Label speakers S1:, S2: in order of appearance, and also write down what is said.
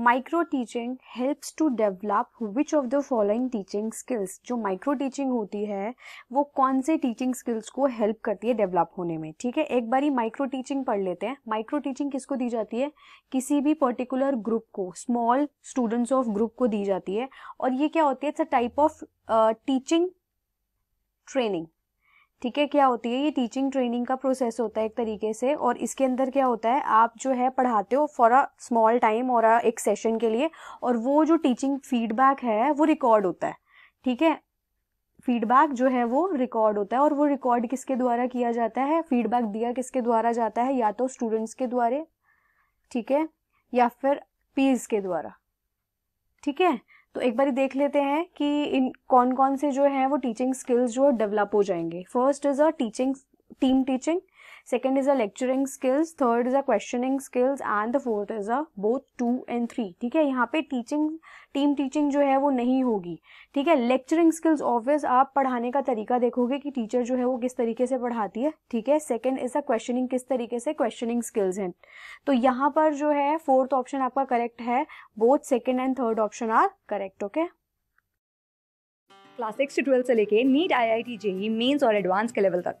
S1: micro teaching helps to develop which of the following teaching skills जो micro teaching होती है वो कौन से टीचिंग स्किल्स को हेल्प करती है डेवलप होने में ठीक है एक बार ही माइक्रो टीचिंग पढ़ लेते हैं माइक्रो टीचिंग किसको दी जाती है किसी भी पर्टिकुलर ग्रुप को स्मॉल स्टूडेंट्स ऑफ ग्रुप को दी जाती है और ये क्या होती है it's a type of teaching training ठीक है क्या होती है ये टीचिंग ट्रेनिंग का प्रोसेस होता है एक तरीके से और इसके अंदर क्या होता है आप जो है पढ़ाते हो फॉर अ स्मॉल टाइम और अ एक सेशन के लिए और वो जो टीचिंग फीडबैक है वो रिकॉर्ड होता है ठीक है फीडबैक जो है वो रिकॉर्ड होता है और वो रिकॉर्ड किसके द्वारा किया जाता है फीडबैक दिया किसके द्वारा जाता है या तो स्टूडेंट्स के द्वारा ठीक है या फिर पीज के द्वारा ठीक है तो एक बार देख लेते हैं कि इन कौन कौन से जो है वो टीचिंग स्किल्स जो डेवलप हो जाएंगे first is a teaching team teaching second is a lecturing skills third is a questioning skills and the fourth is a both two and three ठीक है यहाँ पे टीचिंग टीम टीचिंग जो है वो नहीं होगी ठीक है लेक्चरिंग स्किल्स ऑब्वियस आप पढ़ाने का तरीका देखोगे कि टीचर जो है वो किस तरीके से पढ़ाती है ठीक है सेकेंड इज अ क्वेश्चनिंग किस तरीके से क्वेश्चनिंग स्किल्स हैं तो यहाँ पर जो है फोर्थ ऑप्शन आपका करेक्ट है both second and third option are correct okay
S2: class six से ट्वेल्थ से लेके NEET I I T JEE mains और एडवांस के लेवल तक